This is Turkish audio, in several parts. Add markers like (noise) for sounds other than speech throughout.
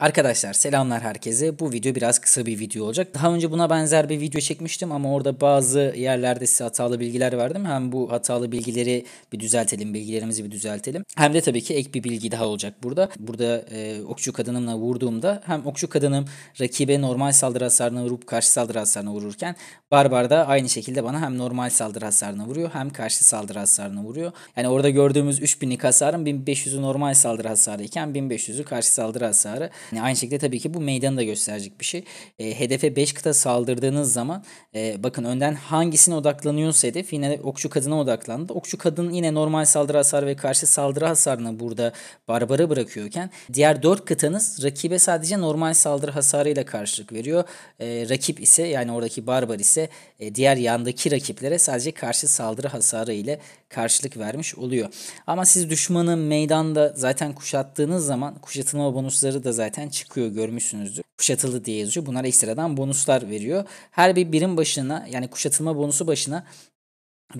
Arkadaşlar selamlar herkese. Bu video biraz kısa bir video olacak. Daha önce buna benzer bir video çekmiştim ama orada bazı yerlerde size hatalı bilgiler verdim. Hem bu hatalı bilgileri bir düzeltelim, bilgilerimizi bir düzeltelim. Hem de tabii ki ek bir bilgi daha olacak burada. Burada e, okçu kadınımla vurduğumda hem okçu kadınım rakibe normal saldırı hasarına vurup karşı saldırı hasarına vururken Barbar da aynı şekilde bana hem normal saldırı hasarına vuruyor hem karşı saldırı hasarına vuruyor. Yani orada gördüğümüz 3000'lik hasarın 1500'ü normal saldırı hasarı iken 1500'ü karşı saldırı hasarı. Yani aynı şekilde tabii ki bu meydanı da gösterecek bir şey. E, hedefe 5 kıta saldırdığınız zaman e, bakın önden hangisine odaklanıyorsa hedef yine okçu kadına odaklandı. Okçu kadın yine normal saldırı hasarı ve karşı saldırı hasarını burada barbara bırakıyorken diğer 4 kıtanız rakibe sadece normal saldırı hasarıyla karşılık veriyor. E, rakip ise yani oradaki barbar ise e, diğer yandaki rakiplere sadece karşı saldırı hasarı ile karşılık vermiş oluyor. Ama siz düşmanı meydanda zaten kuşattığınız zaman kuşatılma bonusları da zaten çıkıyor görmüşsünüzdür. Kuşatılı diye yazıyor. Bunlar ekstradan bonuslar veriyor. Her bir birim başına yani kuşatılma bonusu başına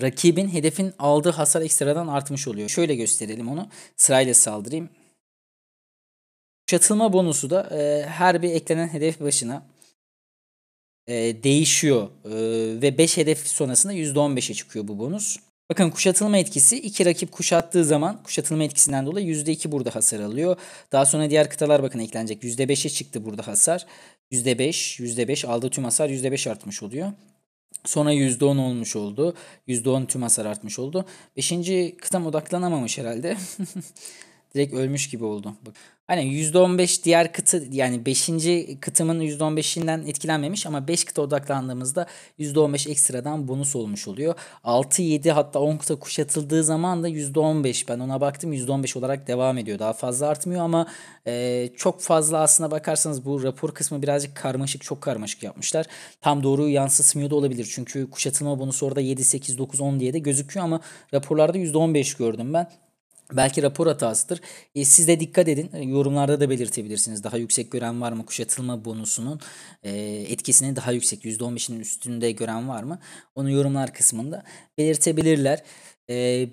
rakibin hedefin aldığı hasar ekstradan artmış oluyor. Şöyle gösterelim onu. Sırayla saldırayım. Kuşatılma bonusu da e, her bir eklenen hedef başına e, değişiyor e, ve 5 hedef sonrasında %15'e çıkıyor bu bonus. Bakın kuşatılma etkisi iki rakip kuşattığı zaman kuşatılma etkisinden dolayı %2 burada hasar alıyor. Daha sonra diğer kıtalar bakın eklenecek. %5'e çıktı burada hasar. %5, %5 aldığı tüm hasar %5 artmış oluyor. Sonra %10 olmuş oldu. %10 tüm hasar artmış oldu. Beşinci kıtam odaklanamamış herhalde. (laughs) direkt ölmüş gibi oldu. Bak. Hani %15 diğer kıtı yani 5. kıtımın %15'inden etkilenmemiş ama 5 kıta odaklandığımızda %15 ekstradan bonus olmuş oluyor. 6, 7 hatta 10 kıta kuşatıldığı zaman da %15 ben ona baktım %15 olarak devam ediyor. Daha fazla artmıyor ama e, çok fazla aslına bakarsanız bu rapor kısmı birazcık karmaşık çok karmaşık yapmışlar. Tam doğruyu yansıtmıyor da olabilir çünkü kuşatılma bonusu orada 7, 8, 9, 10 diye de gözüküyor ama raporlarda %15 gördüm ben. Belki rapor hatasıdır. E, siz de dikkat edin. E, yorumlarda da belirtebilirsiniz. Daha yüksek gören var mı? Kuşatılma bonusunun e, etkisini daha yüksek %15'in üstünde gören var mı? Onu yorumlar kısmında belirtebilirler. E,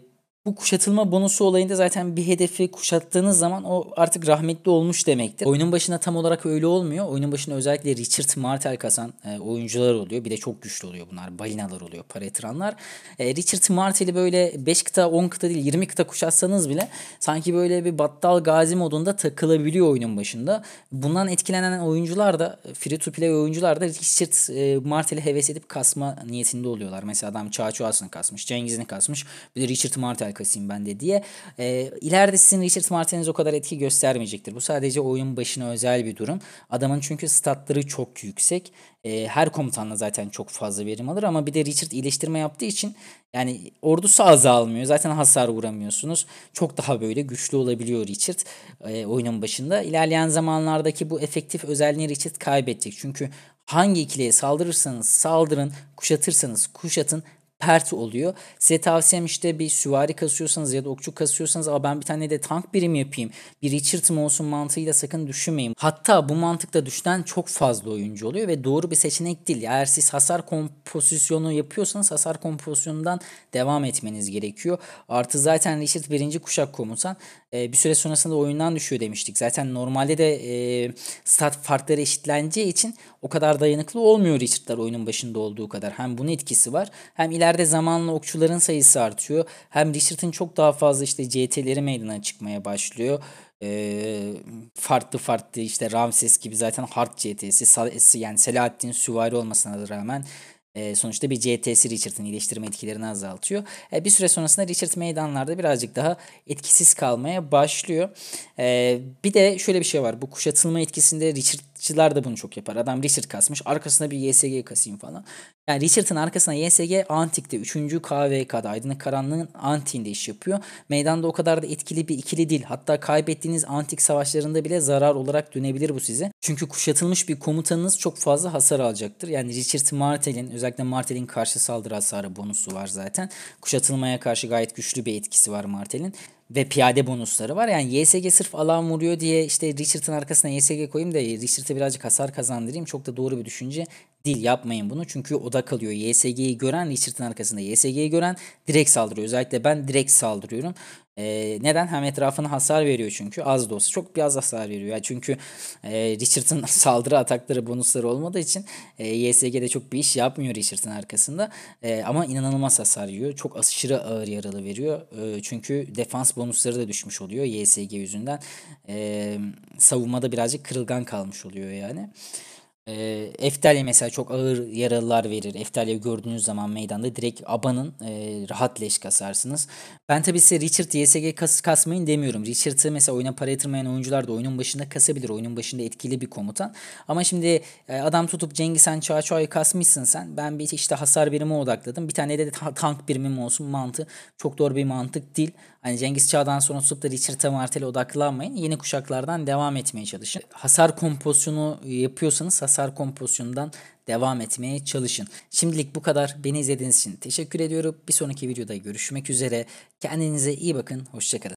bu kuşatılma bonusu olayında zaten bir hedefi kuşattığınız zaman o artık rahmetli olmuş demektir. Oyunun başında tam olarak öyle olmuyor. Oyunun başında özellikle Richard Martel kazan e, oyuncular oluyor. Bir de çok güçlü oluyor bunlar. Balinalar oluyor, paretranlar. E, Richard Martel'i böyle 5 kıta, 10 kıta değil 20 kıta kuşatsanız bile sanki böyle bir battal gazi modunda takılabiliyor oyunun başında. Bundan etkilenen oyuncular da free to play oyuncular da Richard e, Martel'i heves edip kasma niyetinde oluyorlar. Mesela adam Çağçuas'ını kasmış, Cengiz'ini kasmış. Bir de Richard Martel markasıyım ben de diye. E, ileride sizin Richard Martinez o kadar etki göstermeyecektir. Bu sadece oyun başına özel bir durum. Adamın çünkü statları çok yüksek. E, her komutanla zaten çok fazla verim alır ama bir de Richard iyileştirme yaptığı için yani ordusu azalmıyor. Zaten hasar uğramıyorsunuz Çok daha böyle güçlü olabiliyor Richard e, oyunun başında. İlerleyen zamanlardaki bu efektif özelliğini Richard kaybedecek. Çünkü hangi ikiliye saldırırsanız saldırın, kuşatırsanız kuşatın pert oluyor. Size tavsiyem işte bir süvari kasıyorsanız ya da okçu kasıyorsanız ama ben bir tane de tank birim yapayım. Bir Richard olsun mantığıyla sakın düşünmeyin. Hatta bu mantıkta düşten çok fazla oyuncu oluyor ve doğru bir seçenek değil. Eğer siz hasar kompozisyonu yapıyorsanız hasar kompozisyonundan devam etmeniz gerekiyor. Artı zaten Richard birinci kuşak komutan bir süre sonrasında oyundan düşüyor demiştik. Zaten normalde de e, stat farkları eşitleneceği için o kadar dayanıklı olmuyor Richard'lar oyunun başında olduğu kadar. Hem bunun etkisi var hem ileride zamanla okçuların sayısı artıyor. Hem Richard'ın çok daha fazla işte CT'leri meydana çıkmaya başlıyor e, farklı farklı işte Ramses gibi zaten hard CT'si yani Selahattin süvari olmasına rağmen e, sonuçta bir CT'si Richard'ın iyileştirme etkilerini azaltıyor. E, bir süre sonrasında Richard meydanlarda birazcık daha etkisiz kalmaya başlıyor. E, bir de şöyle bir şey var. Bu kuşatılma etkisinde Richard Richard'çılar da bunu çok yapar. Adam Richard kasmış. Arkasına bir YSG kasayım falan. Yani Richard'ın arkasına YSG Antik'te 3. KVK'da Aydınlık Karanlığın Antik'inde iş yapıyor. Meydanda o kadar da etkili bir ikili değil. Hatta kaybettiğiniz Antik savaşlarında bile zarar olarak dönebilir bu size. Çünkü kuşatılmış bir komutanınız çok fazla hasar alacaktır. Yani Richard Martel'in özellikle Martel'in karşı saldırı hasarı bonusu var zaten. Kuşatılmaya karşı gayet güçlü bir etkisi var Martel'in ve piyade bonusları var. Yani YSG sırf alan vuruyor diye işte Richard'ın arkasına YSG koyayım da Richard'a birazcık hasar kazandırayım çok da doğru bir düşünce değil yapmayın bunu. Çünkü odak alıyor. YSG'yi gören, Richard'ın arkasında YSG'yi gören direkt saldırıyor. Özellikle ben direkt saldırıyorum. Ee, neden? Hem etrafına hasar veriyor çünkü. Az da olsa çok biraz hasar veriyor. Yani çünkü e, Richard'ın (laughs) saldırı atakları bonusları olmadığı için e, YSG'de çok bir iş yapmıyor Richard'ın arkasında. E, ama inanılmaz hasar yiyor. Çok aşırı ağır yaralı veriyor. E, çünkü defans bonusları da düşmüş oluyor YSG yüzünden. E, savunmada birazcık kırılgan kalmış oluyor yani. E, Eftalya mesela çok ağır yaralılar verir. Eftalya'yı gördüğünüz zaman meydanda direkt abanın e, rahat leş kasarsınız. Ben tabii size Richard YSG kas, kasmayın demiyorum. Richard'ı mesela oyuna para yatırmayan oyuncular da oyunun başında kasabilir. Oyunun başında etkili bir komutan. Ama şimdi e, adam tutup Cengiz Han Çağçoğa'yı kasmışsın sen. Ben bir işte hasar birimi odakladım. Bir tane de tank birimim olsun mantığı. Çok doğru bir mantık değil. Hani Cengiz Çağ'dan sonra tutup da Richard'a Martel'e odaklanmayın. Yeni kuşaklardan devam etmeye çalışın. Hasar kompozisyonu yapıyorsanız hasar kompozisyonundan devam etmeye çalışın. Şimdilik bu kadar. Beni izlediğiniz için teşekkür ediyorum. Bir sonraki videoda görüşmek üzere. Kendinize iyi bakın. Hoşçakalın.